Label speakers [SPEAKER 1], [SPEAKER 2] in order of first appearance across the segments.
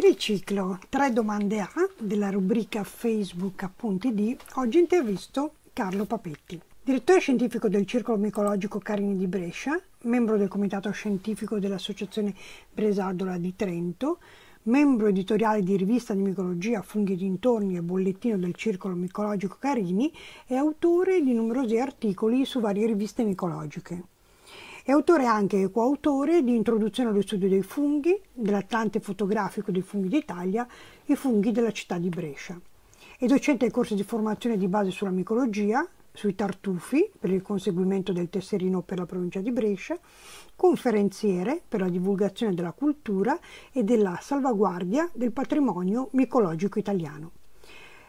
[SPEAKER 1] Per il ciclo 3 domande A della rubrica Facebook Appunti di, oggi intervisto Carlo Papetti, direttore scientifico del Circolo Micologico Carini di Brescia, membro del comitato scientifico dell'Associazione Bresadola di Trento, membro editoriale di rivista di micologia Funghi dintorni e bollettino del Circolo Micologico Carini e autore di numerosi articoli su varie riviste micologiche. È autore anche e coautore di Introduzione allo studio dei funghi, dell'Atlante fotografico dei funghi d'Italia e funghi della città di Brescia. È docente ai corsi di formazione di base sulla micologia, sui tartufi per il conseguimento del tesserino per la provincia di Brescia, conferenziere per la divulgazione della cultura e della salvaguardia del patrimonio micologico italiano.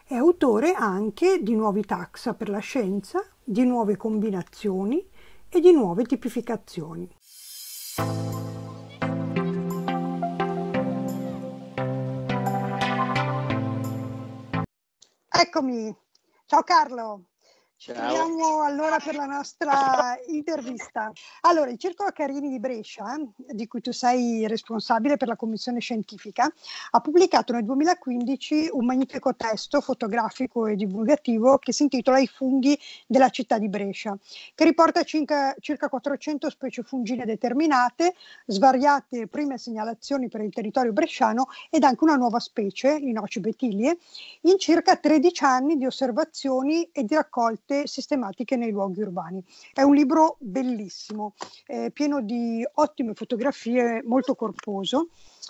[SPEAKER 1] È autore anche di nuovi taxa per la scienza, di nuove combinazioni, e di nuove tipificazioni. Eccomi, ciao Carlo.
[SPEAKER 2] Ciao.
[SPEAKER 1] allora per la nostra intervista. Allora, il Circolo Carini di Brescia, eh, di cui tu sei responsabile per la commissione scientifica, ha pubblicato nel 2015 un magnifico testo fotografico e divulgativo che si intitola I funghi della città di Brescia, che riporta circa, circa 400 specie fungine determinate, svariate prime segnalazioni per il territorio bresciano ed anche una nuova specie, i noci betilie, in circa 13 anni di osservazioni e di raccolte viste sistematiche nei luoghi urbani. È un libro bellissimo, eh, pieno di ottime fotografie, molto corposo,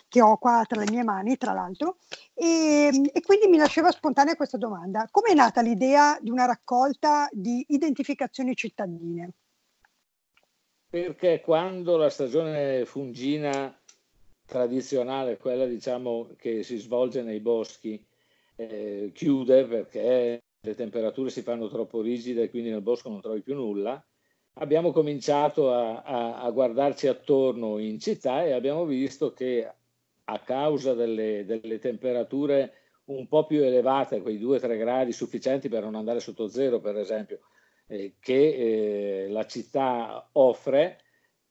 [SPEAKER 1] che ho qua tra le mie mani, tra l'altro, e, e quindi mi nasceva spontanea questa domanda. Come è nata l'idea di una raccolta di identificazioni cittadine?
[SPEAKER 2] Perché quando la stagione fungina tradizionale, quella diciamo che si svolge nei boschi, eh, chiude perché le temperature si fanno troppo rigide e quindi nel bosco non trovi più nulla, abbiamo cominciato a, a, a guardarci attorno in città e abbiamo visto che a causa delle, delle temperature un po' più elevate, quei 2-3 gradi sufficienti per non andare sotto zero, per esempio, eh, che eh, la città offre,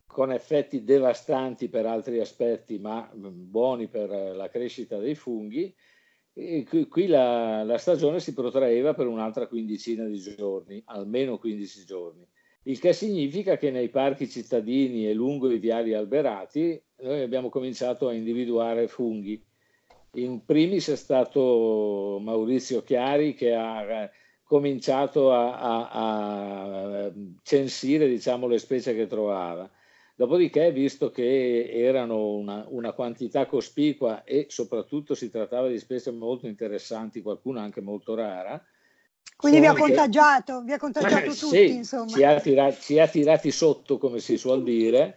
[SPEAKER 2] con effetti devastanti per altri aspetti, ma mm, buoni per la crescita dei funghi, e qui la, la, stagione si protraeva per un'altra quindicina di giorni, almeno 15 giorni, il che significa che nei parchi cittadini e lungo i viali alberati noi abbiamo cominciato a individuare funghi. In primis è stato Maurizio Chiari che ha eh, cominciato a, a, a eh, censire diciamo, le specie che trovava Dopodiché, visto che erano una, una, quantità cospicua e soprattutto si trattava di specie molto interessanti, qualcuna anche molto rara.
[SPEAKER 1] Quindi vi ha contagiato, che... vi ha contagiato eh, tutti, sì, insomma. Ci ha,
[SPEAKER 2] tirati, ci ha tirati sotto, come si suol dire,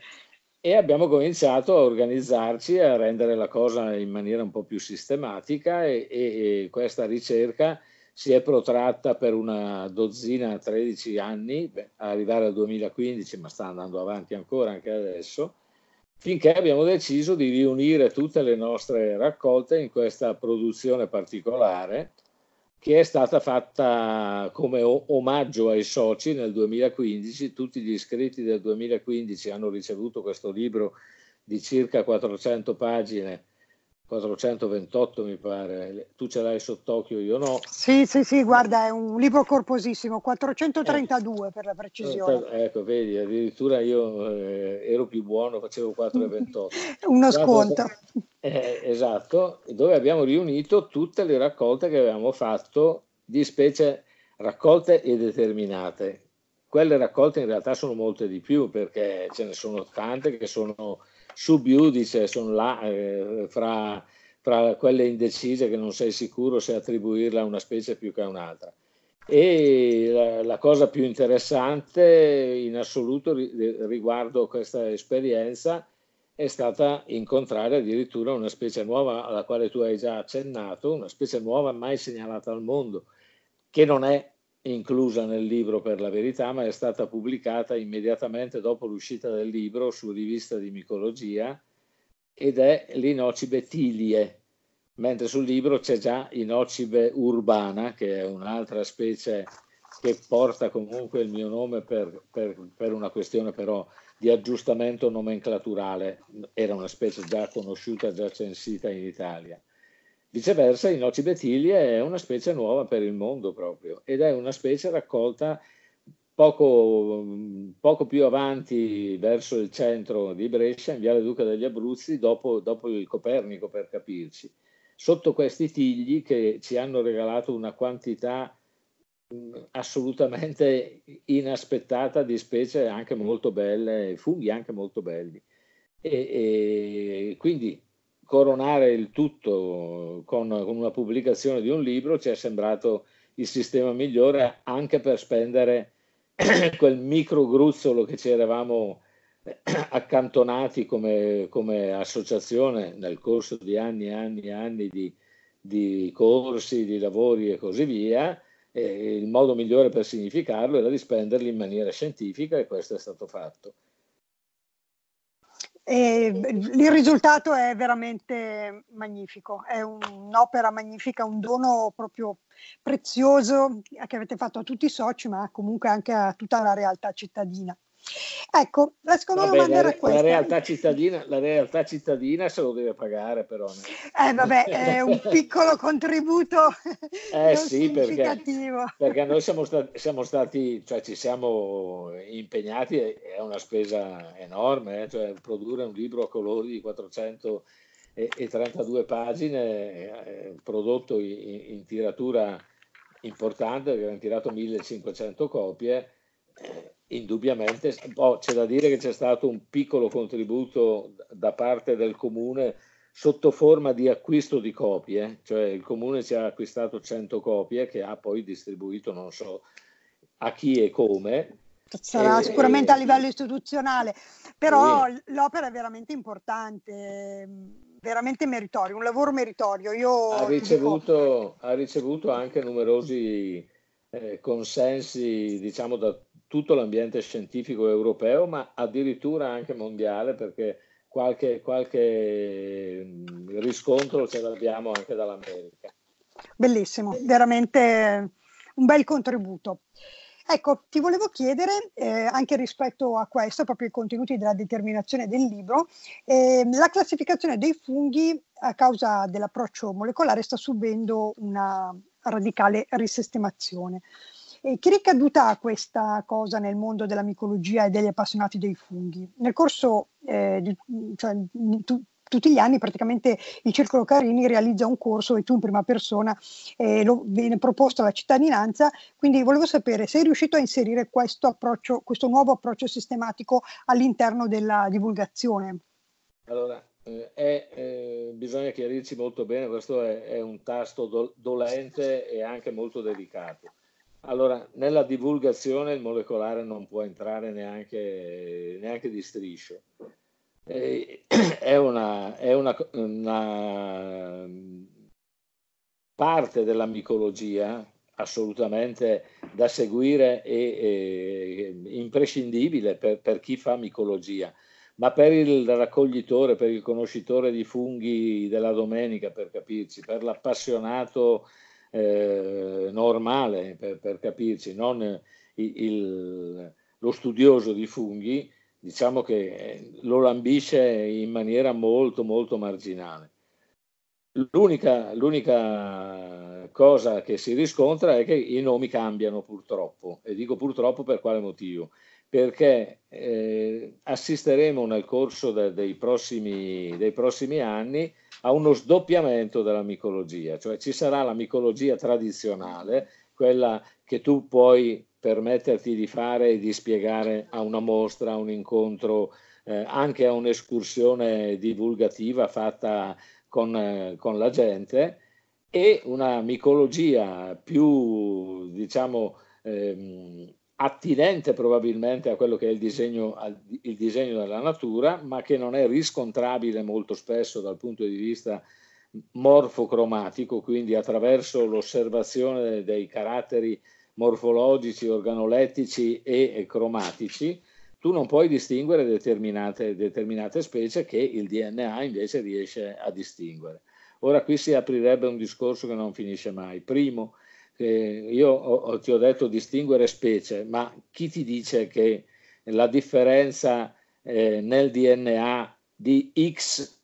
[SPEAKER 2] e abbiamo cominciato a organizzarci, a rendere la cosa in maniera un po' più sistematica e, e, e questa ricerca si è protratta per una dozzina, 13 anni, beh, arrivare al 2015, ma sta andando avanti ancora anche adesso, finché abbiamo deciso di riunire tutte le nostre raccolte in questa produzione particolare che è stata fatta come omaggio ai soci nel 2015. Tutti gli iscritti del 2015 hanno ricevuto questo libro di circa 400 pagine 428 mi pare, tu ce l'hai sott'occhio, io no.
[SPEAKER 1] Sì, sì, sì, guarda, è un libro corposissimo, 432 eh, per la precisione.
[SPEAKER 2] Eh, ecco, vedi, addirittura io eh, ero più buono, facevo 428.
[SPEAKER 1] Uno Tra sconto.
[SPEAKER 2] Eh, esatto, dove abbiamo riunito tutte le raccolte che avevamo fatto di specie raccolte e determinate. Quelle raccolte in realtà sono molte di più perché ce ne sono tante che sono subiudice, sono là eh, fra, fra quelle indecise che non sei sicuro se attribuirla a una specie più che a un'altra. E la, la, cosa più interessante in assoluto riguardo questa esperienza è stata incontrare addirittura una specie nuova alla quale tu hai già accennato, una specie nuova mai segnalata al mondo, che non è inclusa nel libro per la verità, ma è stata pubblicata immediatamente dopo l'uscita del libro su rivista di micologia ed è l'inocibe tilie, mentre sul libro c'è già inocibe urbana, che è un'altra specie che porta comunque il mio nome per, per, per una questione però di aggiustamento nomenclaturale, era una specie già conosciuta, già censita in Italia. Viceversa il noci nocibetilia è una specie nuova per il mondo proprio ed è una specie raccolta poco, poco più avanti verso il centro di Brescia, in Viale Duca degli Abruzzi, dopo, dopo il Copernico per capirci. Sotto questi tigli che ci hanno regalato una quantità mm, assolutamente inaspettata di specie anche molto belle, funghi anche molto belli. E, e quindi coronare il tutto con, con una pubblicazione di un libro ci è sembrato il sistema migliore anche per spendere quel micro gruzzolo che ci eravamo accantonati come, come, associazione nel corso di anni e anni e anni di, di, corsi, di lavori e così via, e il modo migliore per significarlo era di spenderli in maniera scientifica e questo è stato fatto.
[SPEAKER 1] E il risultato è veramente magnifico, è un'opera magnifica, un dono proprio prezioso che avete fatto a tutti i soci, ma comunque anche a tutta la realtà cittadina. Ecco, la seconda vabbè, domanda la, era questa. La realtà,
[SPEAKER 2] cittadina, la realtà cittadina se lo deve pagare però.
[SPEAKER 1] Eh vabbè, è un piccolo contributo
[SPEAKER 2] eh, sì, perché, perché, noi siamo stati, siamo stati, cioè ci siamo impegnati, è una spesa enorme, eh, cioè produrre un libro a colori di 432 pagine, eh, eh, prodotto in, in tiratura importante, abbiamo tirato 1500 copie, eh, indubbiamente oh, c'è da dire che c'è stato un piccolo contributo da parte del comune sotto forma di acquisto di copie, cioè il comune ci ha acquistato 100 copie che ha poi distribuito non so a chi e come. Sarà e, sicuramente e... a
[SPEAKER 1] livello istituzionale, però sì. l'opera è veramente importante, veramente meritorio, un lavoro meritorio. Io ha,
[SPEAKER 2] ricevuto, dico... ha ricevuto anche numerosi eh, consensi diciamo da tutto l'ambiente scientifico europeo, ma addirittura anche mondiale, perché qualche, qualche mm, riscontro ce l'abbiamo anche dall'America.
[SPEAKER 1] Bellissimo, veramente un bel contributo. Ecco, ti volevo chiedere, eh, anche rispetto a questo, proprio i contenuti della determinazione del libro, eh, la classificazione dei funghi a causa dell'approccio molecolare sta subendo una radicale risistemazione. E che ricaduta ha questa cosa nel mondo della micologia e degli appassionati dei funghi? Nel corso eh, di, cioè, tu, tutti gli anni praticamente il Circolo Carini realizza un corso e tu in prima persona eh, lo, viene proposto alla cittadinanza, quindi volevo sapere se sei riuscito a inserire questo, approccio, questo nuovo approccio sistematico all'interno della divulgazione.
[SPEAKER 2] Allora, eh, eh, bisogna chiarirci molto bene, questo è, è un tasto do, dolente e anche molto delicato. Allora, nella divulgazione il molecolare non può entrare neanche, neanche di striscio. È, una, è una, una parte della micologia assolutamente da seguire e, e imprescindibile per, per, chi fa micologia, ma per il raccoglitore, per il conoscitore di funghi della domenica, per capirci, per l'appassionato eh, normale, per, per, capirci, non il, il, lo studioso di funghi, diciamo che eh, lo lambisce in maniera molto molto marginale. L'unica, l'unica, cosa che si riscontra è che i nomi cambiano purtroppo, e dico purtroppo per quale motivo? perché eh, assisteremo nel corso de, dei, prossimi, dei, prossimi, anni a uno sdoppiamento della micologia, cioè ci sarà la micologia tradizionale, quella che tu puoi permetterti di fare e di spiegare a una mostra, a un incontro, eh, anche a un'escursione divulgativa fatta con, eh, con la gente, e una micologia più, diciamo, ehm, attinente probabilmente a quello che è il disegno, il disegno, della natura, ma che non è riscontrabile molto spesso dal punto di vista morfocromatico, quindi attraverso l'osservazione dei caratteri morfologici, organolettici e cromatici, tu non puoi distinguere determinate, determinate specie che il DNA invece riesce a distinguere. Ora qui si aprirebbe un discorso che non finisce mai. Primo, io ho, ti ho detto distinguere specie, ma chi ti dice che la differenza eh, nel DNA di X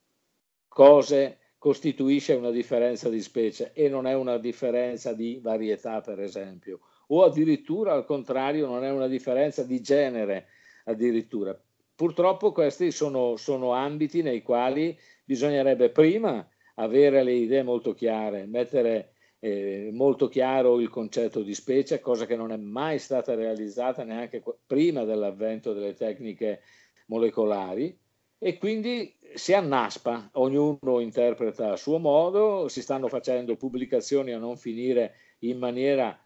[SPEAKER 2] cose costituisce una differenza di specie e non è una differenza di varietà, per esempio, o addirittura al contrario non è una differenza di genere, addirittura. Purtroppo questi sono, sono ambiti nei quali bisognerebbe prima avere le idee molto chiare, mettere eh, molto chiaro il concetto di specie, cosa che non è mai stata realizzata neanche prima dell'avvento delle tecniche molecolari e quindi si annaspa, ognuno interpreta a suo modo, si stanno facendo pubblicazioni a non finire in maniera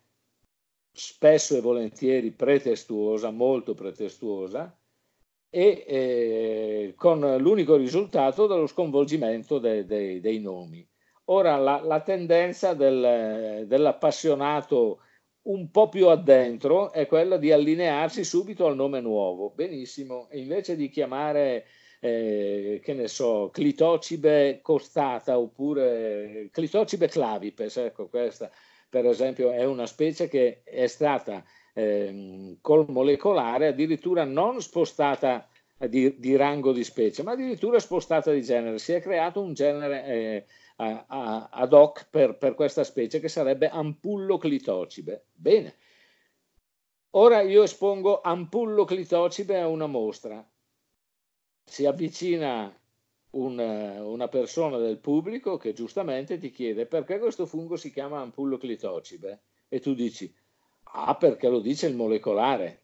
[SPEAKER 2] spesso e volentieri pretestuosa, molto pretestuosa, e eh, con l'unico risultato dello sconvolgimento de, de, dei nomi. Ora la, la tendenza del, dell'appassionato un po' più addentro è quella di allinearsi subito al nome nuovo. Benissimo, e invece di chiamare, eh, che ne so, Clitocibe costata oppure Clitocibe clavipes, ecco questa per esempio è una specie che è stata eh, col molecolare addirittura non spostata di, di, rango di specie, ma addirittura spostata di genere. Si è creato un genere eh, a, ad hoc per, per questa specie che sarebbe Ampullo clitocibe. Bene, ora io espongo Ampullo clitocibe a una mostra. Si avvicina un, una persona del pubblico che giustamente ti chiede perché questo fungo si chiama Ampullo clitocibe e tu dici ah perché lo dice il molecolare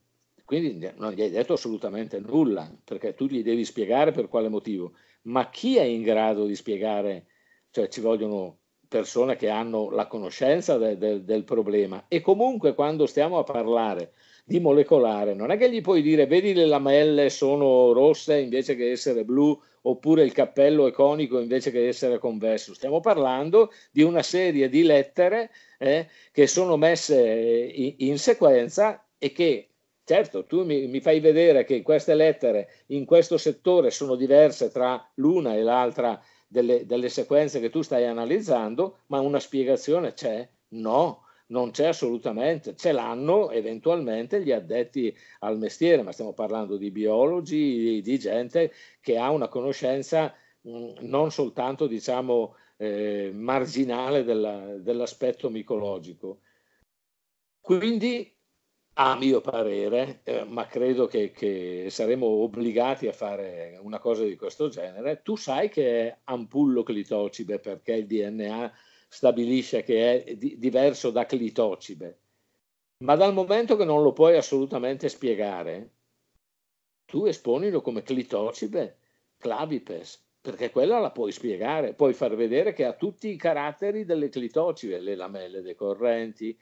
[SPEAKER 2] quindi non gli hai detto assolutamente nulla, perché tu gli devi spiegare per quale motivo, ma chi è in grado di spiegare cioè ci vogliono persone che hanno la conoscenza de, de, del problema e comunque quando stiamo a parlare di molecolare non è che gli puoi dire vedi le lamelle sono rosse invece che essere blu oppure il cappello è conico invece che essere convesso stiamo parlando di una serie di lettere eh, che sono messe eh, in, in sequenza e che Certo, tu mi, mi, fai vedere che queste lettere in questo settore sono diverse tra l'una e l'altra delle, delle sequenze che tu stai analizzando, ma una spiegazione c'è? No, non c'è assolutamente, ce l'hanno eventualmente gli addetti al mestiere, ma stiamo parlando di biologi, di gente che ha una conoscenza mh, mm, non soltanto diciamo eh, marginale della, dell'aspetto micologico. Quindi a mio parere, eh, ma credo che, che, saremo obbligati a fare una cosa di questo genere, tu sai che è ampullo clitocibe perché il DNA stabilisce che è di, diverso da clitocibe, ma dal momento che non lo puoi assolutamente spiegare, tu esponilo come clitocibe, clavipes, perché quella la puoi spiegare, puoi far vedere che ha tutti i caratteri delle clitocibe, le lamelle decorrenti,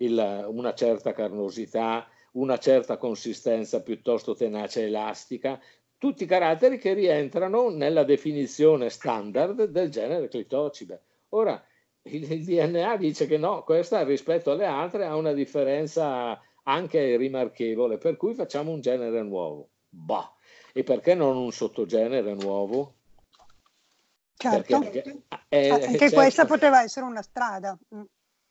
[SPEAKER 2] il, una certa carnosità, una certa consistenza piuttosto tenace e elastica, tutti caratteri che rientrano nella definizione standard del genere clitocibe. Ora, il, il DNA dice che no, questa rispetto alle altre ha una differenza anche rimarchevole, per cui facciamo un genere nuovo. Bah. E perché non un sottogenere nuovo? Certo, perché, perché, cioè, eh, eh anche certo. questa
[SPEAKER 1] poteva essere una strada. Mm.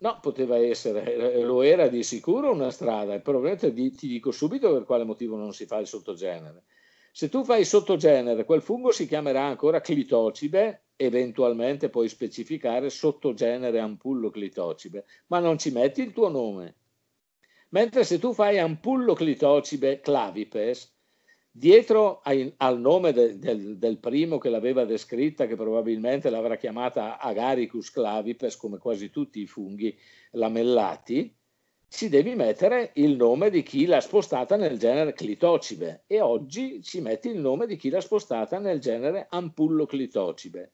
[SPEAKER 2] No, poteva essere, eh, lo era di sicuro una strada, il problema è ti, ti dico subito per quale motivo non si fa il sottogenere. Se tu fai sottogenere, quel fungo si chiamerà ancora clitocibe, eventualmente puoi specificare sottogenere ampullo clitocibe, ma non ci metti il tuo nome. Mentre se tu fai ampullo clitocibe clavipes, Dietro ai, al nome del, del, del, primo che l'aveva descritta, che probabilmente l'avrà chiamata Agaricus clavipes, come quasi tutti i funghi lamellati, si devi mettere il nome di chi l'ha spostata nel genere clitocibe e oggi ci metti il nome di chi l'ha spostata nel genere ampullo clitocibe.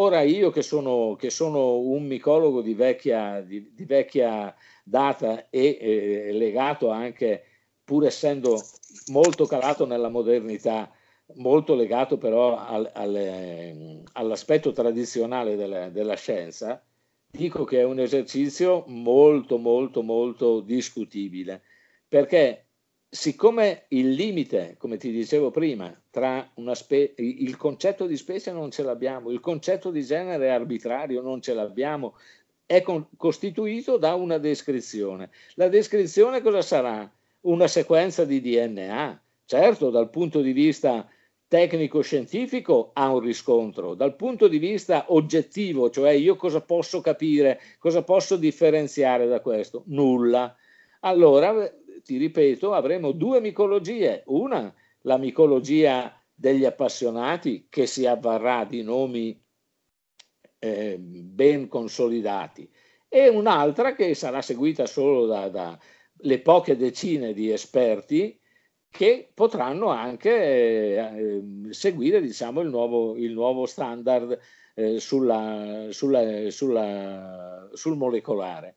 [SPEAKER 2] Ora io che sono, che sono un micologo di vecchia, di, di vecchia data e eh, legato anche, pur essendo molto calato nella modernità, molto legato però al, al, all'aspetto tradizionale della, della scienza, dico che è un esercizio molto molto molto discutibile, perché siccome il limite, come ti dicevo prima, tra una spe- il concetto di specie non ce l'abbiamo, il concetto di genere è arbitrario non ce l'abbiamo, è con- costituito da una descrizione. La descrizione cosa sarà? una sequenza di DNA. Certo, dal punto di vista tecnico-scientifico ha un riscontro, dal punto di vista oggettivo, cioè io cosa posso capire, cosa posso differenziare da questo? Nulla. Allora, ti ripeto, avremo due micologie, una la micologia degli appassionati che si avvarrà di nomi eh, ben consolidati e un'altra che sarà seguita solo da, da, le poche decine di esperti che potranno anche eh, seguire diciamo, il, nuovo, il nuovo standard eh, sulla, sulla, sulla, sul molecolare.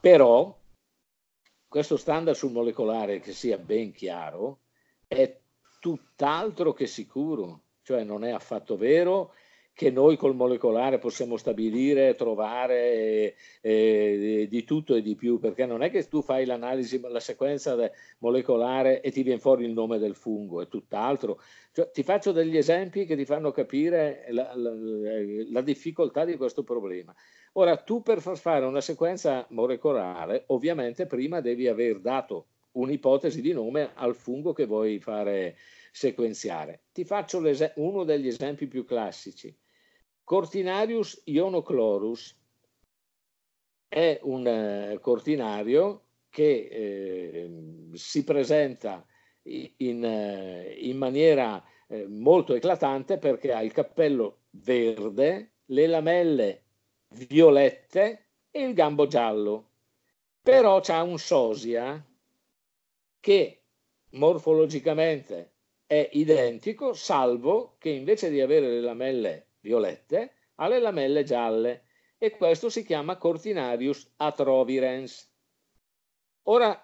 [SPEAKER 2] Però questo standard sul molecolare, che sia ben chiaro, è tutt'altro che sicuro, cioè non è affatto vero che noi col molecolare possiamo stabilire, trovare eh, eh, di tutto e di più, perché non è che tu fai l'analisi, la sequenza molecolare e ti viene fuori il nome del fungo, è tutt'altro. Cioè, ti faccio degli esempi che ti fanno capire la, la, eh, la difficoltà di questo problema. Ora, tu per far fare una sequenza molecolare, ovviamente prima devi aver dato un'ipotesi di nome al fungo che vuoi fare sequenziare. Ti faccio uno degli esempi più classici. Cortinarius ionoclorus è un eh, cortinario che eh, si presenta in, eh, in maniera eh, molto eclatante perché ha il cappello verde, le lamelle violette e il gambo giallo. Però c'ha un sosia che morfologicamente è identico, salvo che invece di avere le lamelle violette alle lamelle gialle e questo si chiama Cortinarius atrovirens. Ora,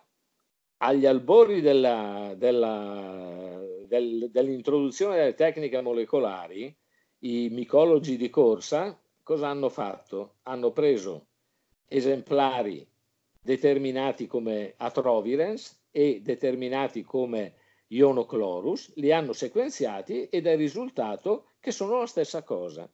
[SPEAKER 2] agli albori della, della, del, dell'introduzione delle tecniche molecolari, i micologi di corsa cosa hanno fatto? Hanno preso esemplari determinati come atrovirens e determinati come ionoclorus, li hanno sequenziati ed è risultato che che sono la stessa cosa.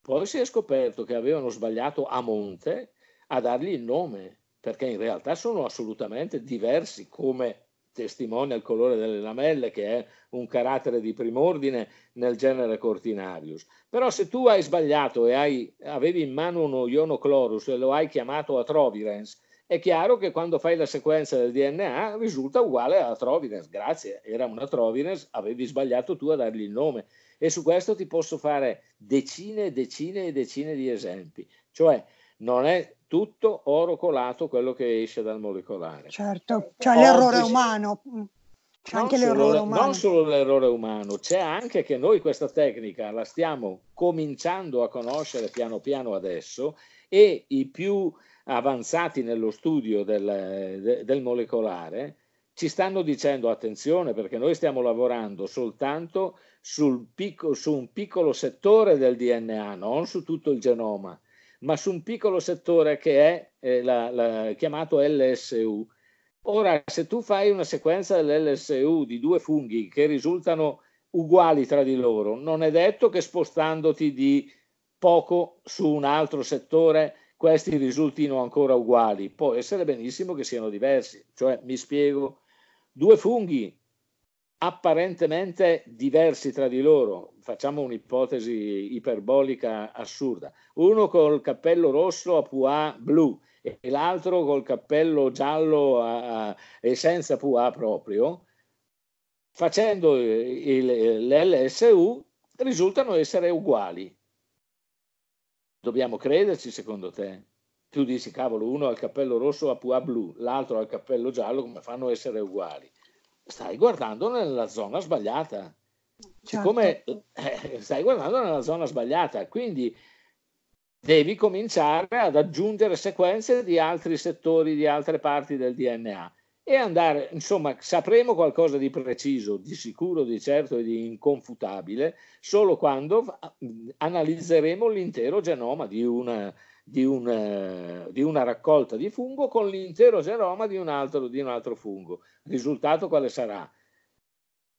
[SPEAKER 2] Poi si è scoperto che avevano sbagliato a monte a dargli il nome, perché in realtà sono assolutamente diversi come testimonia il colore delle lamelle, che è un carattere di prim'ordine nel genere Cortinarius. Però se tu hai sbagliato e hai, avevi in mano uno ionoclorus e lo hai chiamato atrovirens, è chiaro che quando fai la sequenza del DNA risulta uguale a atrovirens. Grazie, era un atrovirens, avevi sbagliato tu a dargli il nome. E su questo ti posso fare decine e decine e decine di esempi. Cioè, non è tutto oro colato quello che esce dal molecolare.
[SPEAKER 1] Certo, c'è cioè l'errore umano. C'è anche l'errore umano. Non
[SPEAKER 2] solo l'errore umano, c'è anche che noi questa tecnica la stiamo cominciando a conoscere piano piano adesso e i più avanzati nello studio del, del molecolare ci stanno dicendo attenzione perché noi stiamo lavorando soltanto picco, su un piccolo settore del DNA, non su tutto il genoma, ma su un piccolo settore che è eh, la, la, chiamato LSU. Ora, se tu fai una sequenza dell'LSU di due funghi che risultano uguali tra di loro, non è detto che spostandoti di poco su un altro settore questi risultino ancora uguali. Può essere benissimo che siano diversi, cioè mi spiego, due funghi apparentemente diversi tra di loro, facciamo un'ipotesi iperbolica assurda, uno col cappello rosso a pua blu e l'altro col cappello giallo a, a, e senza pua proprio, facendo eh, il, eh, l'LSU risultano essere uguali. Dobbiamo crederci secondo te? tu dici cavolo, uno ha il cappello rosso a pua blu, l'altro ha il cappello giallo, come fanno a essere uguali? Stai guardando nella zona sbagliata. Certo. Siccome eh, stai guardando nella zona sbagliata, quindi devi cominciare ad aggiungere sequenze di altri settori, di altre parti del DNA e andare, insomma, sapremo qualcosa di preciso, di sicuro, di certo e di inconfutabile solo quando mm, analizzeremo l'intero genoma di una di, un, eh, di una raccolta di fungo con l'intero geroma di un, altro, di un altro fungo. Il risultato quale sarà?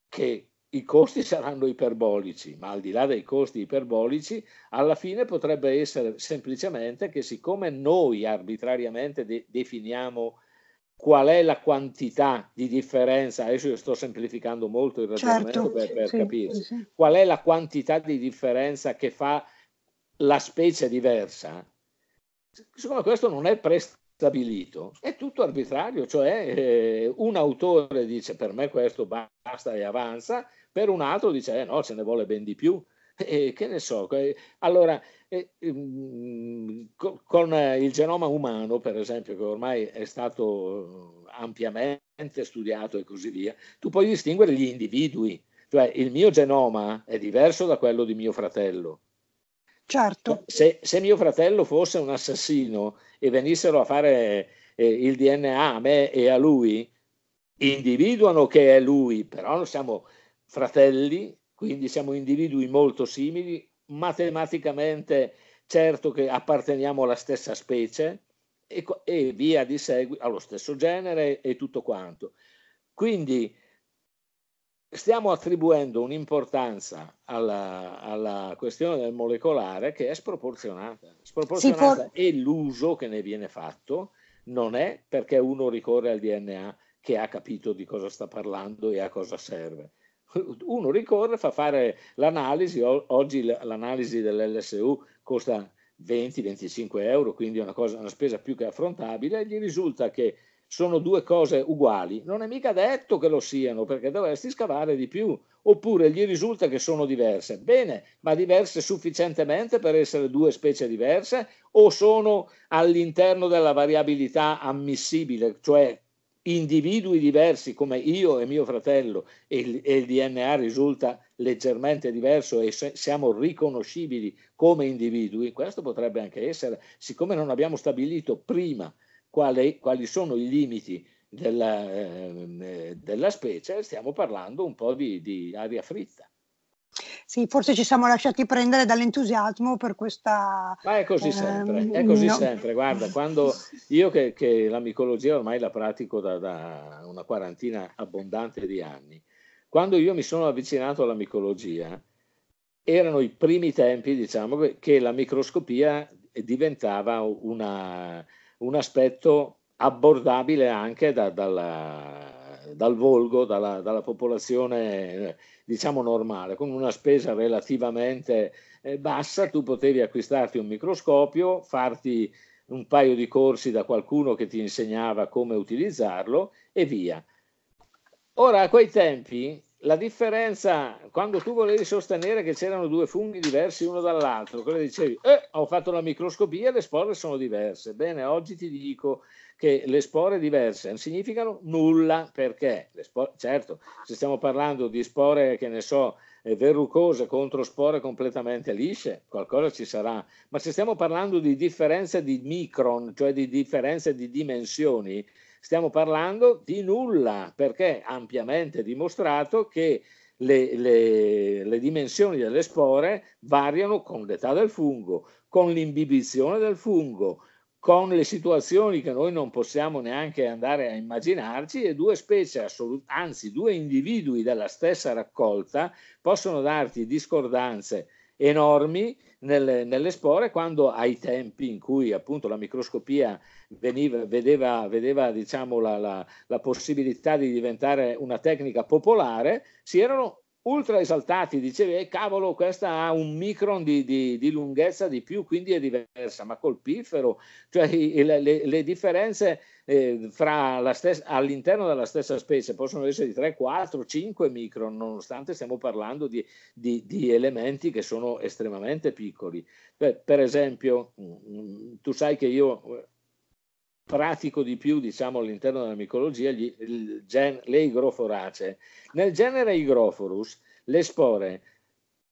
[SPEAKER 2] Che i costi saranno iperbolici, ma al di là dei costi iperbolici, alla fine potrebbe essere semplicemente che siccome noi arbitrariamente de- definiamo qual è la quantità di differenza, adesso io sto semplificando molto il certo, ragionamento certo, per, per sì, capirsi, sì. qual è la quantità di differenza che fa la specie diversa, siccome questo non è prestabilito, è tutto arbitrario, cioè eh, un autore dice per me questo basta e avanza, per un altro dice eh, no, ce ne vuole ben di più. Eh, che ne so, allora eh, mm, con il genoma umano, per esempio, che ormai è stato ampiamente studiato e così via, tu puoi distinguere gli individui, cioè il mio genoma è diverso da quello di mio fratello, Certo. Se, se mio fratello fosse un assassino e venissero a fare eh, il DNA a me e a lui, individuano che è lui, però non siamo fratelli, quindi siamo individui molto simili, matematicamente certo che apparteniamo alla stessa specie e, e via di seguito, allo stesso genere e tutto quanto. Quindi stiamo attribuendo un'importanza alla, alla, questione del molecolare che è sproporzionata, sproporzionata e l'uso che ne viene fatto non è perché uno ricorre al DNA che ha capito di cosa sta parlando e a cosa serve. Uno ricorre, fa fare l'analisi, oggi l'analisi dell'LSU costa 20-25 euro, quindi è una, cosa, una spesa più che affrontabile, e gli risulta che sono due cose uguali, non è mica detto che lo siano perché dovresti scavare di più, oppure gli risulta che sono diverse. Bene, ma diverse sufficientemente per essere due specie diverse o sono all'interno della variabilità ammissibile, cioè individui diversi come io e mio fratello e il, e il DNA risulta leggermente diverso e se, siamo riconoscibili come individui, questo potrebbe anche essere, siccome non abbiamo stabilito prima quali, quali sono i limiti della, ehm, eh, della, specie, stiamo parlando un po' di, di aria fritta.
[SPEAKER 1] Sì, forse ci siamo lasciati prendere dall'entusiasmo per questa...
[SPEAKER 2] Ma è così ehm, sempre, ehm, è mm, così no. sempre. Guarda, quando io che, che, la micologia ormai la pratico da, da, una quarantina abbondante di anni, quando io mi sono avvicinato alla micologia, erano i primi tempi, diciamo, che la microscopia diventava una, un aspetto abbordabile anche da, dalla, dal volgo, dalla, dalla, popolazione eh, diciamo normale, con una spesa relativamente eh, bassa tu potevi acquistarti un microscopio, farti un paio di corsi da qualcuno che ti insegnava come utilizzarlo e via. Ora, a quei tempi la differenza, quando tu volevi sostenere che c'erano due funghi diversi uno dall'altro, cosa dicevi? Eh, ho fatto la microscopia, le spore sono diverse. Bene, oggi ti dico che le spore diverse non significano nulla perché, le spore, certo, se stiamo parlando di spore che ne so, eh, verrucose contro spore completamente lisce, qualcosa ci sarà, ma se stiamo parlando di differenza di micron, cioè di differenza di dimensioni, Stiamo parlando di nulla perché ampiamente dimostrato che le, le, le dimensioni delle spore variano con l'età del fungo, con l'imbibizione del fungo, con le situazioni che noi non possiamo neanche andare a immaginarci e due specie, assolut- anzi due individui della stessa raccolta possono darti discordanze enormi nelle, nelle, spore quando ai tempi in cui appunto la microscopia veniva, vedeva, vedeva diciamo, la, la, la, possibilità di diventare una tecnica popolare si erano ultra esaltati, dicevi, eh, cavolo, questa ha un micron di, di, di, lunghezza di più, quindi è diversa, ma col piffero, cioè i, le, le, differenze eh, stessa, all'interno della stessa specie possono essere di 3, 4, 5 micron, nonostante stiamo parlando di, di elementi che sono estremamente piccoli. Beh, per esempio, mm, mm, tu sai che io pratico di più, diciamo, all'interno della micologia, gli, il gen, le igroforace. Nel genere Igroforus le spore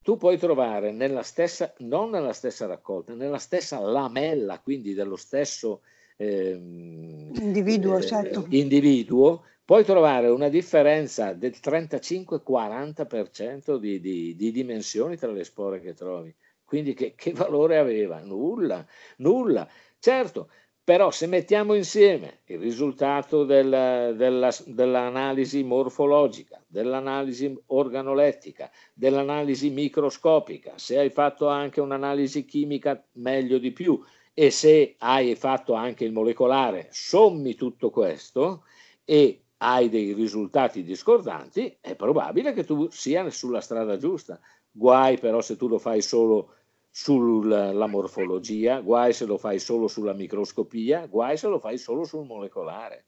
[SPEAKER 2] tu puoi trovare nella stessa, non nella stessa raccolta, nella stessa lamella, quindi dello stesso eh, individuo, eh, certo. individuo, puoi trovare una differenza del 35-40% di, di, di dimensioni tra le spore che trovi. Quindi che, che valore aveva? Nulla, nulla. Certo, però se mettiamo insieme il risultato del, della, dell'analisi morfologica, dell'analisi organolettica, dell'analisi microscopica, se hai fatto anche un'analisi chimica meglio di più e se hai fatto anche il molecolare, sommi tutto questo e hai dei risultati discordanti, è probabile che tu sia sulla strada giusta. Guai però se tu lo fai solo sulla morfologia, guai se lo fai solo sulla microscopia, guai se lo fai solo sul molecolare.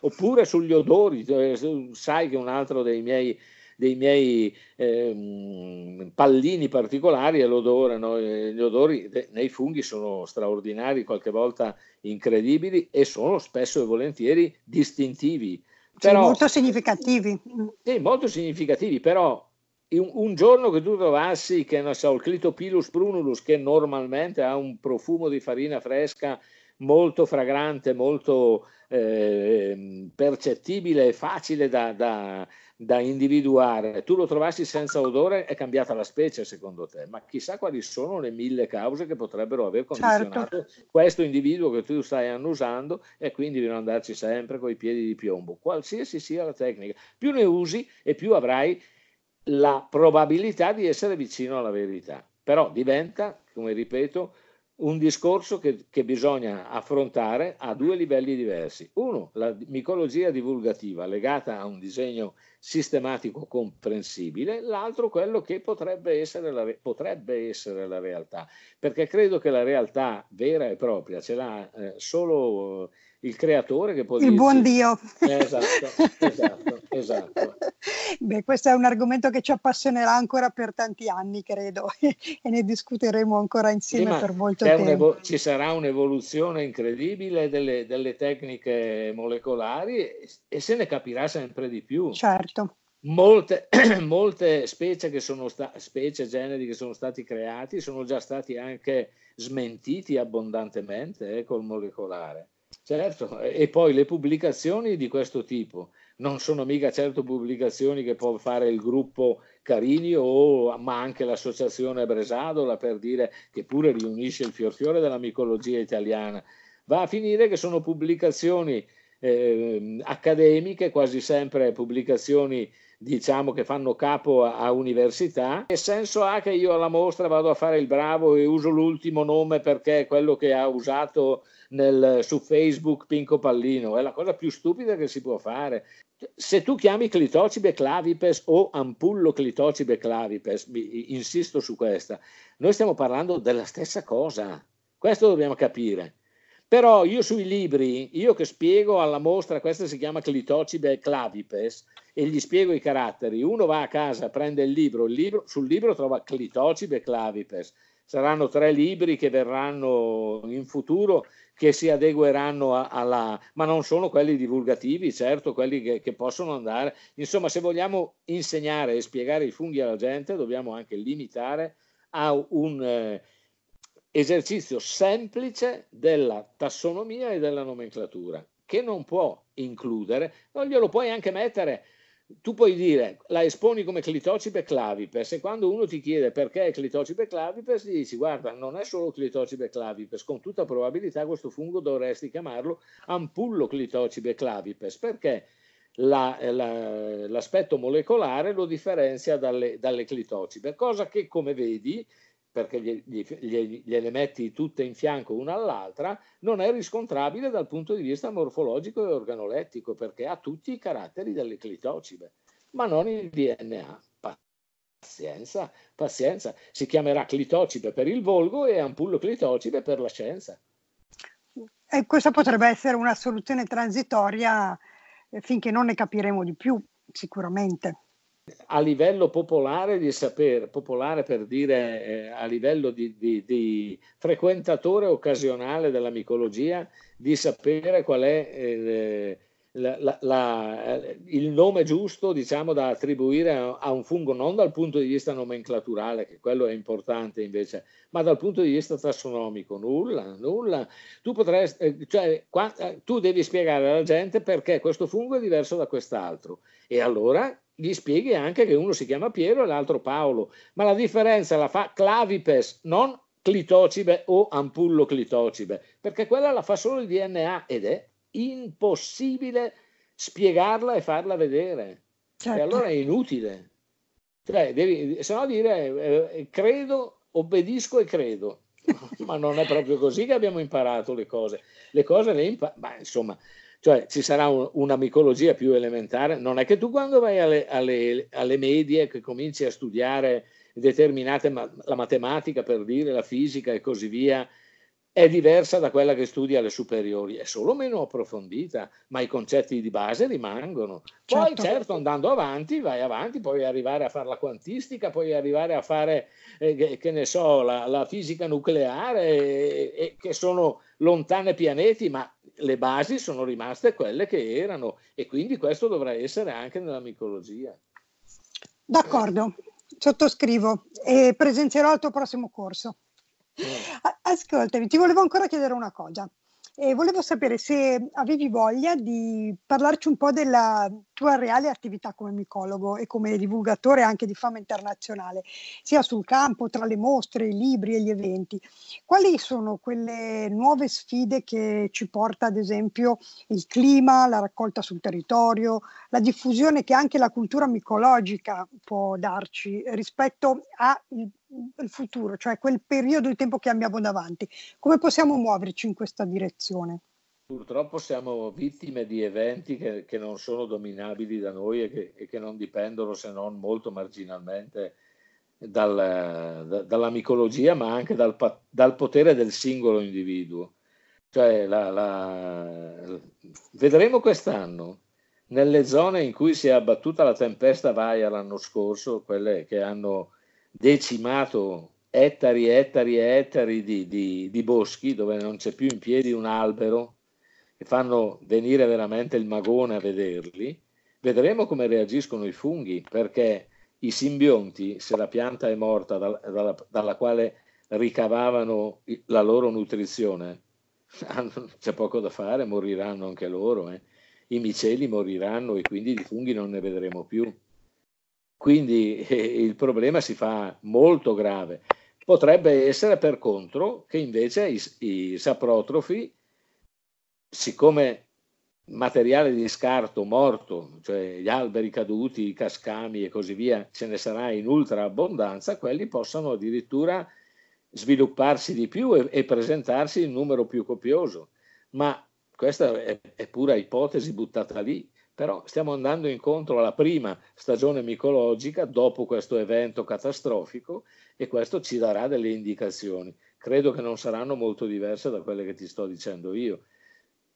[SPEAKER 2] Oppure sugli odori, cioè, sai che un altro dei miei, dei miei eh, pallini particolari è l'odore, no? Eh, gli odori nei funghi sono straordinari, qualche volta incredibili e sono spesso e volentieri distintivi. Però, sì, molto significativi. Sì, molto significativi, però un giorno che tu trovassi, che ne so, il Clitopilus prunulus, che normalmente ha un profumo di farina fresca molto fragrante, molto eh, percettibile e facile da, da, da, individuare, tu lo trovassi senza odore, è cambiata la specie secondo te, ma chissà quali sono le mille cause che potrebbero aver certo. condizionato certo. questo individuo che tu stai annusando e quindi di andarci sempre con i piedi di piombo, qualsiasi sia la tecnica, più ne usi e più avrai la probabilità di essere vicino alla verità. Però diventa, come ripeto, un discorso che, che, bisogna affrontare a due livelli diversi. Uno, la micologia divulgativa legata a un disegno sistematico comprensibile, l'altro quello che potrebbe essere, la, potrebbe essere la realtà, perché credo che la realtà vera e propria ce l'ha eh, solo il creatore che può dire... Il dirci... buon Dio. Eh, esatto, esatto, esatto.
[SPEAKER 1] Beh, questo è un argomento che ci appassionerà ancora per tanti anni, credo, e ne discuteremo ancora insieme sì, per molto tempo.
[SPEAKER 2] ci sarà un'evoluzione incredibile delle, delle tecniche molecolari e, e se ne capirà sempre di più. Certo. Molte, molte, specie, che sono sta- specie, generi che sono stati creati sono già stati anche smentiti abbondantemente eh, col molecolare. Certo, e poi le pubblicazioni di questo tipo non sono mica certo pubblicazioni che può fare il gruppo Carini o, ma anche l'associazione Bresadola per dire che pure riunisce il fiorfiore della micologia italiana. Va a finire che sono pubblicazioni eh, accademiche, quasi sempre pubblicazioni diciamo che fanno capo a, università, che senso ha che io alla mostra vado a fare il bravo e uso l'ultimo nome perché è quello che ha usato nel, su Facebook Pinco Pallino? È la cosa più stupida che si può fare. Se tu chiami Clitocibe clavipes o ampullo Clitocibe clavipes, insisto su questa, noi stiamo parlando della stessa cosa. Questo dobbiamo capire. Però io sui libri, io che spiego alla mostra, questa si chiama Clitocide clavipes, e gli spiego i caratteri. Uno va a casa, prende il libro, il libro sul libro trova Clitocide clavipes. Saranno tre libri che verranno in futuro che si adegueranno alla, ma non sono quelli divulgativi, certo, quelli che, che, possono andare. Insomma, se vogliamo insegnare e spiegare i funghi alla gente, dobbiamo anche limitare a un, eh, esercizio semplice della tassonomia e della nomenclatura, che non può includere, non glielo puoi anche mettere. Tu puoi dire, la esponi come clitocibe clavipes e quando uno ti chiede perché è clitocibe clavipes, gli dici guarda, non è solo clitocibe clavipes, con tutta probabilità questo fungo dovresti chiamarlo ampullo clitocibe clavipes, perché la, la, l'aspetto molecolare lo differenzia dalle, dalle clitocibe, cosa che come vedi perché gli, gli, gli, gliele metti tutte in fianco una all'altra, non è riscontrabile dal punto di vista morfologico e organolettico perché ha tutti i caratteri delle clitocibe, ma non il DNA. Pazienza, pazienza. Si chiamerà clitocibe per il volgo e ampullo clitocibe per la scienza.
[SPEAKER 1] E questa potrebbe essere una soluzione transitoria eh, finché non ne capiremo di più, sicuramente
[SPEAKER 2] a livello popolare di sapere, popolare per dire eh, a livello di, di, di, frequentatore occasionale della micologia, di sapere qual è eh, la, la, la, eh, il nome giusto diciamo, da attribuire a, a un fungo, non dal punto di vista nomenclaturale, che quello è importante invece, ma dal punto di vista tassonomico. Nulla, nulla. Tu, potresti, eh, cioè, qua, eh, tu devi spiegare alla gente perché questo fungo è diverso da quest'altro. E allora gli spieghi anche che uno si chiama Piero e l'altro Paolo, ma la differenza la fa Clavipes, non Clitocibe o Ampullo Clitocibe, perché quella la fa solo il DNA ed è impossibile spiegarla e farla vedere. Certo. E allora è inutile. Cioè, devi, se no dire eh, credo, obbedisco e credo. ma non è proprio così che abbiamo imparato le cose. Le cose le imparano, ma insomma, cioè ci sarà un, una micologia più elementare. Non è che tu quando vai alle, alle, alle medie che cominci a studiare determinate, ma, la matematica per dire, la fisica e così via, è diversa da quella che studi alle superiori, è solo meno approfondita, ma i concetti di base rimangono. Poi certo, certo andando avanti, vai avanti, puoi arrivare a fare la quantistica, puoi arrivare a fare, eh, che ne so, la, la fisica nucleare, eh, eh, che sono lontane pianeti, ma le basi sono rimaste quelle che erano e quindi questo dovrà essere anche nella micologia.
[SPEAKER 1] D'accordo, sottoscrivo e presenzierò al tuo prossimo corso. Mm. Ascoltami, ti volevo ancora chiedere una cosa. E volevo sapere se avevi voglia di parlarci un po' della, tua reale attività come micologo e come divulgatore anche di fama internazionale, sia sul campo, tra le mostre, i libri e gli eventi. Quali sono quelle nuove sfide che ci porta, ad esempio, il clima, la raccolta sul territorio, la diffusione che anche la cultura micologica può darci rispetto al futuro, cioè quel periodo di tempo che abbiamo davanti? Come possiamo muoverci in questa direzione?
[SPEAKER 2] Purtroppo siamo vittime di eventi che, che non sono dominabili da noi e che, e che, non dipendono se non molto marginalmente dal, da, dalla micologia, ma anche dal, dal, potere del singolo individuo. Cioè la, la... vedremo quest'anno nelle zone in cui si è abbattuta la tempesta Vaia l'anno scorso, quelle che hanno decimato ettari e ettari e ettari di, di, di, boschi dove non c'è più in piedi un albero, e fanno venire veramente il magone a vederli, vedremo come reagiscono i funghi, perché i simbionti, se la pianta è morta dal, dalla, dalla, quale ricavavano la loro nutrizione, c'è poco da fare, moriranno anche loro. Eh. I miceli moriranno e quindi di funghi non ne vedremo più. Quindi eh, il problema si fa molto grave. Potrebbe essere per contro che invece i, i saprotrofi siccome materiale di scarto morto, cioè gli alberi caduti, i cascami e così via, ce ne sarà in ultra abbondanza, quelli possono addirittura svilupparsi di più e, e presentarsi in numero più copioso. Ma questa è, è pura ipotesi buttata lì, però stiamo andando incontro alla prima stagione micologica dopo questo evento catastrofico e questo ci darà delle indicazioni. Credo che non saranno molto diverse da quelle che ti sto dicendo io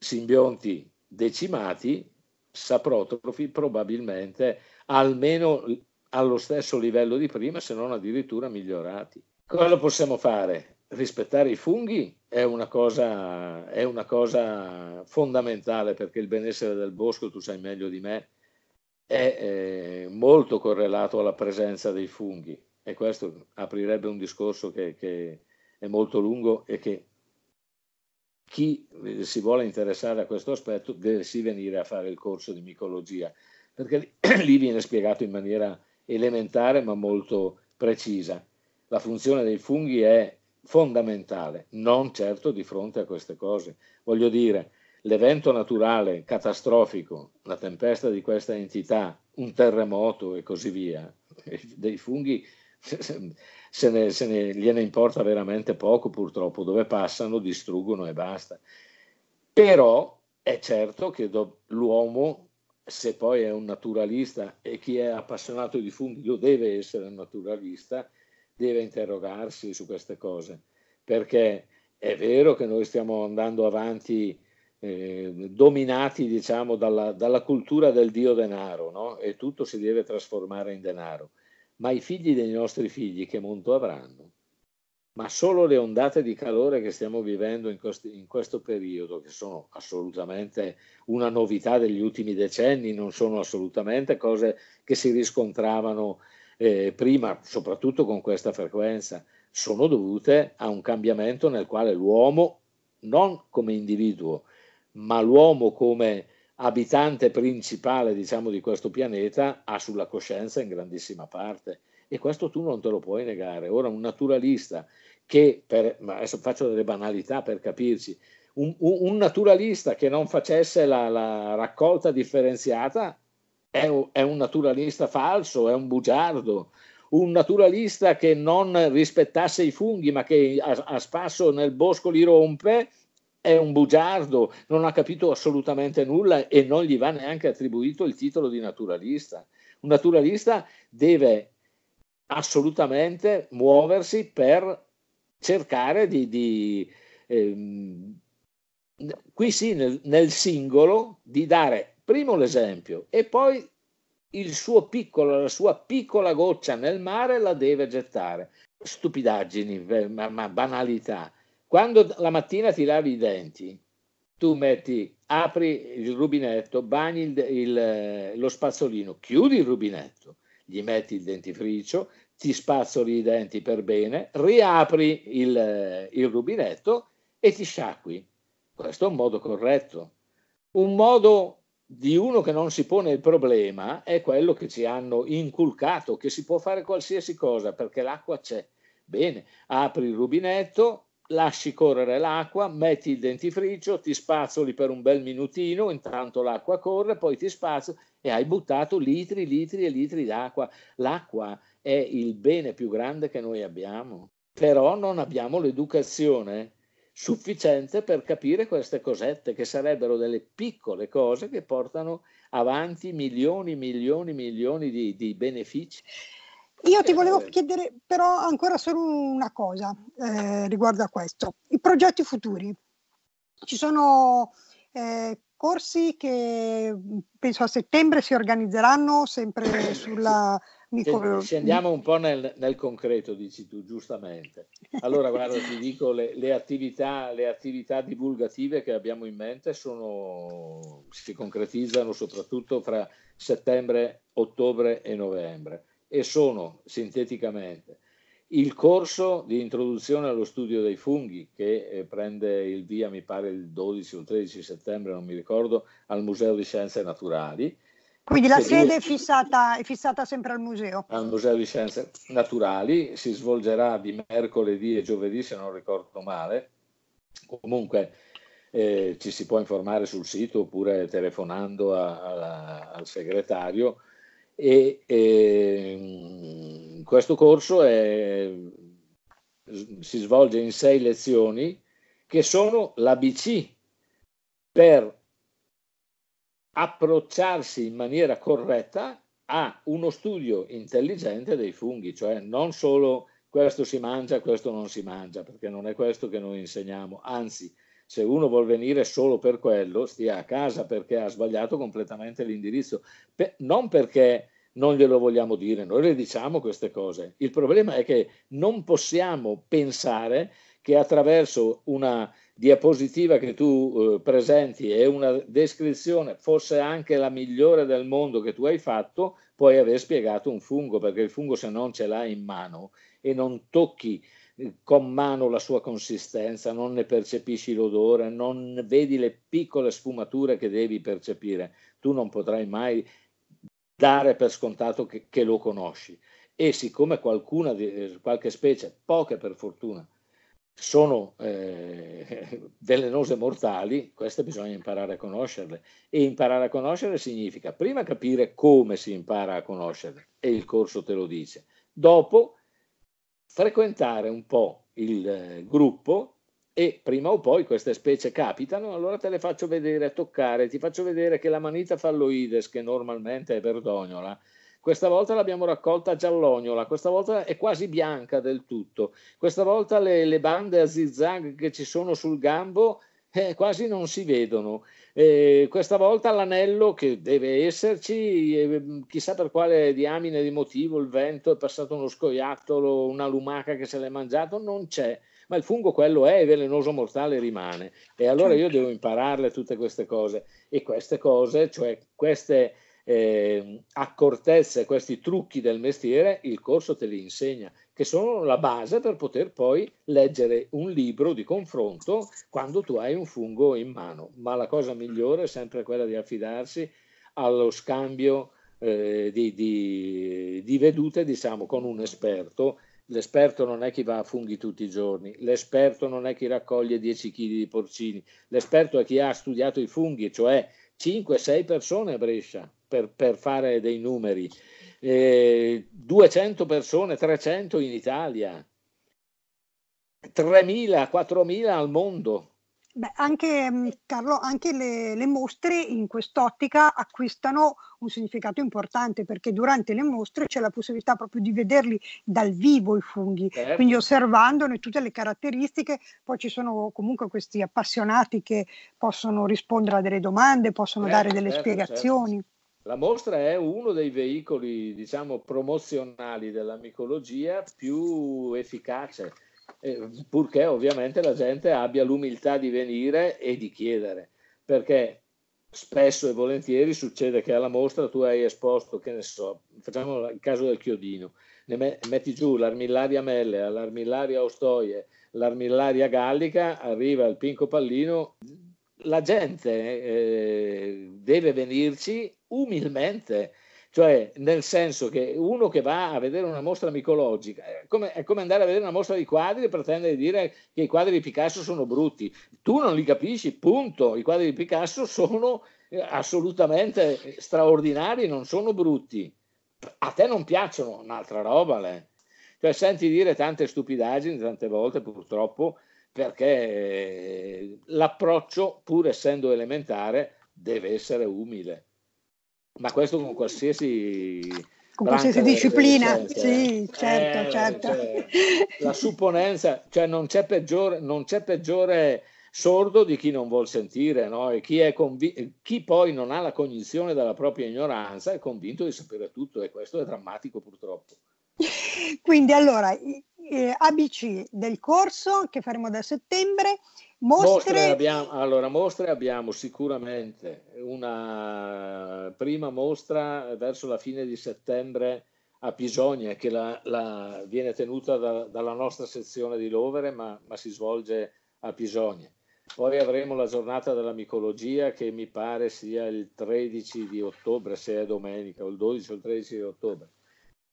[SPEAKER 2] simbionti decimati, saprotrofi probabilmente almeno allo stesso livello di prima, se non addirittura migliorati. Cosa possiamo fare? Rispettare i funghi è una, cosa, è una cosa fondamentale perché il benessere del bosco, tu sai meglio di me, è eh, molto correlato alla presenza dei funghi e questo aprirebbe un discorso che, che è molto lungo e che chi eh, si vuole interessare a questo aspetto deve sì venire a fare il corso di micologia, perché lì viene spiegato in maniera elementare ma molto precisa. La funzione dei funghi è fondamentale, non certo di fronte a queste cose. Voglio dire, l'evento naturale catastrofico, la tempesta di questa entità, un terremoto e così via, eh, dei funghi se ne, se ne, gliene importa veramente poco purtroppo, dove passano distruggono e basta. Però è certo che do, l'uomo, se poi è un naturalista e chi è appassionato di funghi lo deve essere un naturalista, deve interrogarsi su queste cose, perché è vero che noi stiamo andando avanti eh, dominati diciamo dalla, dalla, cultura del dio denaro no? e tutto si deve trasformare in denaro ma i figli dei nostri figli che monto avranno? Ma solo le ondate di calore che stiamo vivendo in, questo, in questo periodo, che sono assolutamente una novità degli ultimi decenni, non sono assolutamente cose che si riscontravano eh, prima, soprattutto con questa frequenza, sono dovute a un cambiamento nel quale l'uomo, non come individuo, ma l'uomo come abitante principale diciamo, di questo pianeta ha sulla coscienza in grandissima parte e questo tu non te lo puoi negare. Ora un naturalista che, per, ma adesso faccio delle banalità per capirci, un, un naturalista che non facesse la, la raccolta differenziata è, è un naturalista falso, è un bugiardo, un naturalista che non rispettasse i funghi ma che a, a spasso nel bosco li rompe è un bugiardo, non ha capito assolutamente nulla e non gli va neanche attribuito il titolo di naturalista. Un naturalista deve assolutamente muoversi per cercare di... di ehm, qui sì, nel, nel singolo, di dare primo l'esempio e poi il suo piccolo, la sua piccola goccia nel mare la deve gettare. Stupidaggini, ma, ma banalità quando la mattina ti lavi i denti, tu metti, apri il rubinetto, bagni il, il, lo spazzolino, chiudi il rubinetto, gli metti il dentifricio, ti spazzoli i denti per bene, riapri il, il rubinetto e ti sciacqui. Questo è un modo corretto. Un modo di uno che non si pone il problema è quello che ci hanno inculcato, che si può fare qualsiasi cosa perché l'acqua c'è. Bene, apri il rubinetto, lasci correre l'acqua, metti il dentifricio, ti spazzoli per un bel minutino, intanto l'acqua corre, poi ti spazzoli e hai buttato litri, litri e litri d'acqua. L'acqua è il bene più grande che noi abbiamo, però non abbiamo l'educazione sufficiente per capire queste cosette che sarebbero delle piccole cose che portano avanti milioni, milioni, milioni di, di benefici.
[SPEAKER 1] Io ti volevo eh. chiedere però ancora solo una cosa eh, riguardo a questo. I progetti futuri. Ci sono eh, corsi che penso a settembre si organizzeranno sempre sulla... se andiamo
[SPEAKER 2] un po' nel, nel, concreto, dici tu, giustamente. Allora guarda, ti dico, le, le, attività, le attività divulgative che abbiamo in mente sono, si concretizzano soprattutto fra settembre, ottobre e novembre e sono sinteticamente il corso di introduzione allo studio dei funghi che eh, prende il via, mi pare, il 12 o il 13 settembre, non mi ricordo, al Museo di Scienze Naturali. Quindi la sede è
[SPEAKER 1] fissata, è fissata, sempre al museo.
[SPEAKER 2] Al Museo di Scienze Naturali, si svolgerà di mercoledì e giovedì se non ricordo male. Comunque eh, ci si può informare sul sito oppure telefonando a, a, al segretario e ehm, questo corso è, si svolge in sei lezioni che sono l'ABC per approcciarsi in maniera corretta a uno studio intelligente dei funghi, cioè non solo questo si mangia, questo non si mangia, perché non è questo che noi insegniamo, anzi se uno vuol venire solo per quello, stia a casa perché ha sbagliato completamente l'indirizzo, non perché non glielo vogliamo dire, noi le diciamo queste cose. Il problema è che non possiamo pensare che attraverso una diapositiva che tu eh, presenti e una descrizione, forse anche la migliore del mondo che tu hai fatto, puoi aver spiegato un fungo, perché il fungo se non ce l'hai in mano e non tocchi eh, con mano la sua consistenza, non ne percepisci l'odore, non vedi le piccole sfumature che devi percepire, tu non potrai mai dare per scontato che, che lo conosci. E siccome qualcuna di, eh, qualche specie, poche per fortuna, sono eh, velenose mortali, queste bisogna imparare a conoscerle. E imparare a conoscerle significa prima capire come si impara a conoscerle, e il corso te lo dice. Dopo frequentare un po' il eh, gruppo e prima o poi queste specie capitano, allora te le faccio vedere, toccare, ti faccio vedere che la manita falloides, che normalmente è verdognola, questa volta l'abbiamo raccolta giallognola, questa volta è quasi bianca del tutto, questa volta le, le bande a zigzag che ci sono sul gambo eh, quasi non si vedono. Eh, questa volta l'anello che deve esserci, eh, chissà per quale diamine di motivo, il vento è passato uno scoiattolo, una lumaca che se l'è mangiato, non c'è ma il fungo quello è, è velenoso mortale rimane. E allora io certo. devo impararle tutte queste cose. E queste cose, cioè queste eh, accortezze, questi trucchi del mestiere, il corso te li insegna, che sono la base per poter poi leggere un libro di confronto quando tu hai un fungo in mano. Ma la cosa migliore è sempre quella di affidarsi allo scambio eh, di, di, di vedute, diciamo, con un esperto L'esperto non è chi va a funghi tutti i giorni, l'esperto non è chi raccoglie 10 kg di porcini, l'esperto è chi ha studiato i funghi, cioè 5-6 persone a Brescia per, per fare dei numeri, eh, 200 persone, 300 in Italia, 3.000, 4.000 al mondo.
[SPEAKER 1] Beh, anche mm, Carlo, anche le, le mostre in quest'ottica acquistano un significato importante perché durante le mostre c'è la possibilità proprio di vederli dal vivo i funghi, certo. quindi osservandone tutte le caratteristiche, poi ci sono comunque questi appassionati che possono rispondere a delle domande, possono certo, dare delle certo, certo. spiegazioni.
[SPEAKER 2] La mostra è uno dei veicoli, diciamo, promozionali della micologia più efficace eh, purché ovviamente la gente abbia l'umiltà di venire e di chiedere, perché spesso e volentieri succede che alla mostra tu hai esposto, che ne so, facciamo il caso del chiodino, ne metti giù l'armillaria Melle, l'armillaria Ostoie, l'armillaria Gallica, arriva il Pinco Pallino, la gente eh, deve venirci umilmente cioè, nel senso che uno che va a vedere una mostra micologica è come, è come andare a vedere una mostra di quadri e pretendere di dire che i quadri di Picasso sono brutti. Tu non li capisci, punto. I quadri di Picasso sono eh, assolutamente straordinari, non sono brutti. A te non piacciono, un'altra roba, lei. Cioè, senti dire tante stupidaggini tante volte, purtroppo, perché eh, l'approccio, pur essendo elementare, deve essere umile. Ma questo con qualsiasi... Con qualsiasi disciplina, sì, eh. certo, eh, certo. Cioè, la supponenza, cioè non c'è peggiore, non c'è peggiore sordo di chi non vuol sentire, no? e chi, convi- chi, poi non ha la cognizione della propria ignoranza è convinto di sapere tutto e questo è drammatico purtroppo.
[SPEAKER 1] Quindi allora, eh, ABC del corso che faremo da settembre,
[SPEAKER 2] Mostre... mostre abbiamo, allora, mostre abbiamo sicuramente una prima mostra verso la fine di settembre a Pisogna che la, la viene tenuta da, dalla nostra sezione di Lovere ma, ma, si svolge a Pisogna. Poi avremo la giornata della micologia che mi pare sia il 13 di ottobre, se è domenica, o il 12 o il 13 di ottobre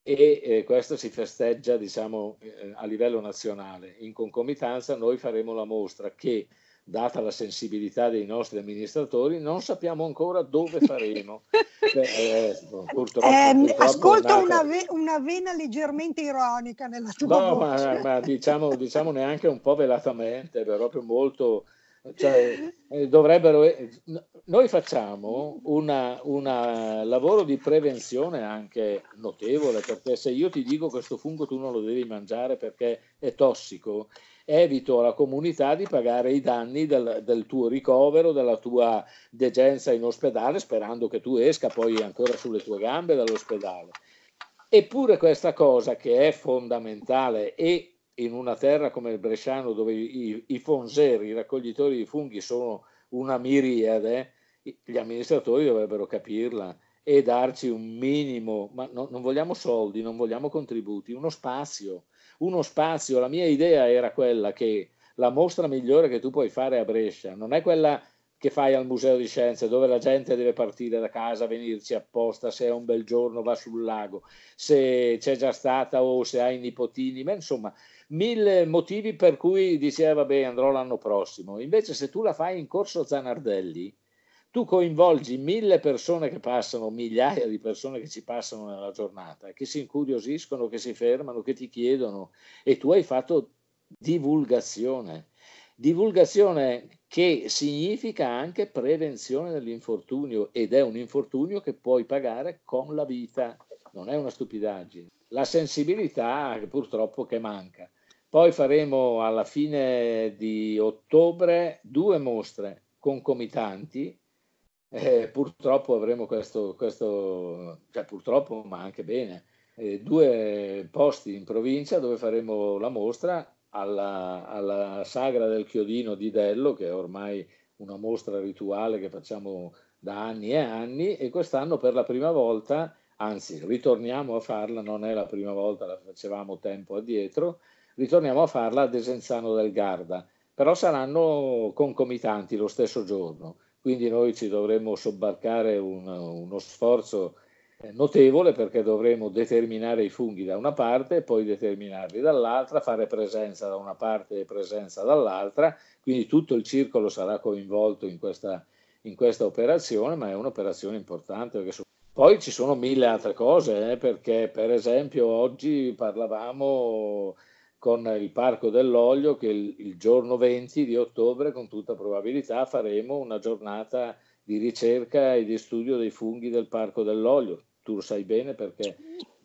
[SPEAKER 2] e eh, questo si festeggia diciamo, eh, a livello nazionale. In concomitanza noi faremo la mostra che, data la sensibilità dei nostri amministratori, non sappiamo ancora dove faremo. Beh, eh, purtroppo, eh, purtroppo ascolto nato... una,
[SPEAKER 1] ve- una, vena leggermente ironica nella tua no, ma, ma,
[SPEAKER 2] diciamo, diciamo neanche un po' velatamente, proprio molto cioè, eh, dovrebbero... Noi facciamo un lavoro di prevenzione anche notevole, perché se io ti dico questo fungo tu non lo devi mangiare perché è tossico, evito alla comunità di pagare i danni del, del, tuo ricovero, della tua degenza in ospedale, sperando che tu esca poi ancora sulle tue gambe dall'ospedale. Eppure questa cosa che è fondamentale e in una terra come il Bresciano dove i, i fonzeri, i raccoglitori di funghi sono una miriade, gli amministratori dovrebbero capirla e darci un minimo, ma no, non vogliamo soldi, non vogliamo contributi, uno spazio, uno spazio. La mia idea era quella che la mostra migliore che tu puoi fare a Brescia non è quella che fai al Museo di Scienze, dove la gente deve partire da casa, venirci apposta, se è un bel giorno va sul lago, se c'è già stata o se hai nipotini, ma insomma mille motivi per cui diceva vabbè andrò l'anno prossimo. Invece se tu la fai in corso Zanardelli, tu coinvolgi mille persone che passano, migliaia di persone che ci passano nella giornata, che si incuriosiscono, che si fermano, che ti chiedono e tu hai fatto divulgazione. Divulgazione che significa anche prevenzione dell'infortunio ed è un infortunio che puoi pagare con la vita, non è una stupidaggine. La sensibilità purtroppo che manca. Poi faremo alla fine di ottobre due mostre concomitanti. Eh, purtroppo avremo questo, questo, cioè purtroppo, ma anche bene, eh, due posti in provincia dove faremo la mostra alla, alla Sagra del Chiodino di Dello, che è ormai una mostra rituale che facciamo da anni e anni, e quest'anno per la prima volta, anzi ritorniamo a farla, non è la prima volta, la facevamo tempo addietro, ritorniamo a farla a Desenzano del Garda, però saranno concomitanti lo stesso giorno, quindi noi ci dovremo sobbarcare un, uno sforzo eh, notevole perché dovremo determinare i funghi da una parte e poi determinarli dall'altra, fare presenza da una parte e presenza dall'altra, quindi tutto il circolo sarà coinvolto in questa, in questa operazione, ma è un'operazione importante. Perché... Poi ci sono mille altre cose, eh, perché per esempio oggi parlavamo con il Parco dell'Olio che il, il giorno 20 di ottobre con tutta probabilità faremo una giornata di ricerca e di studio dei funghi del Parco dell'Olio. Tu lo sai bene perché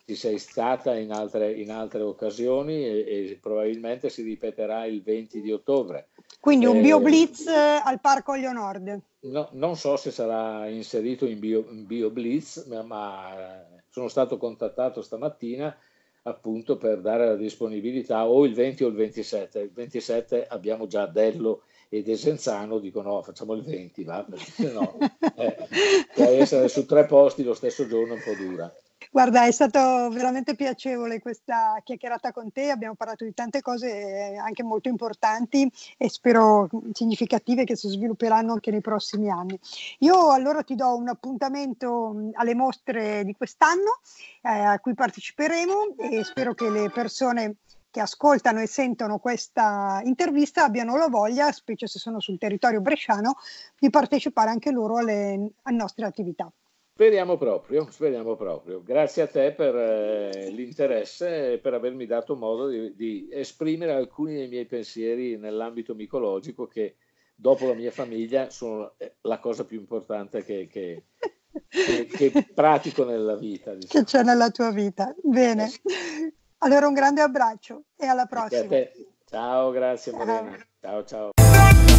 [SPEAKER 2] ci sei stata in altre, in altre occasioni e, e, probabilmente si ripeterà il 20 di ottobre.
[SPEAKER 1] Quindi un eh, bio blitz eh, al Parco Olio Nord.
[SPEAKER 2] No, non so se sarà inserito in bio, in bio blitz, ma, ma eh, sono stato contattato stamattina appunto per dare la disponibilità o il 20 o il 27. Il 27 abbiamo già Dello e Desenzano, dicono no, oh, facciamo il 20, va, perché no, eh, essere su tre posti lo stesso giorno è un po' dura.
[SPEAKER 1] Guarda, è stato veramente piacevole questa chiacchierata con te, abbiamo parlato di tante cose eh, anche molto importanti e spero mm, significative che si svilupperanno anche nei prossimi anni. Io allora ti do un appuntamento mm, alle mostre di quest'anno eh, a cui parteciperemo e spero che le persone che ascoltano e sentono questa intervista abbiano la voglia, specie se sono sul territorio bresciano, di partecipare anche loro alle, alle
[SPEAKER 2] nostre attività. Speriamo proprio, speriamo proprio. Grazie a te per eh, l'interesse e per avermi dato modo di, di, esprimere alcuni dei miei pensieri nell'ambito micologico che dopo la mia famiglia sono eh, la cosa più importante che, che, che, che pratico nella vita. Diciamo.
[SPEAKER 1] Che c'è nella tua vita. Bene. Allora un grande abbraccio e alla prossima. Grazie
[SPEAKER 2] ciao, grazie Morena. Ciao ciao.